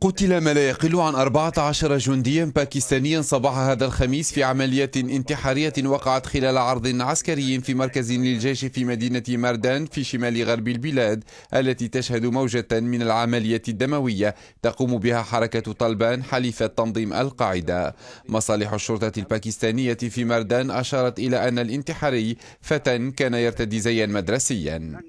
قتل ما لا يقل عن 14 جنديا باكستانيا صباح هذا الخميس في عملية انتحارية وقعت خلال عرض عسكري في مركز للجيش في مدينة ماردان في شمال غرب البلاد التي تشهد موجة من العملية الدموية تقوم بها حركة طالبان حليفة تنظيم القاعدة مصالح الشرطة الباكستانية في ماردان أشارت إلى أن الانتحاري فتى كان يرتدي زيا مدرسيا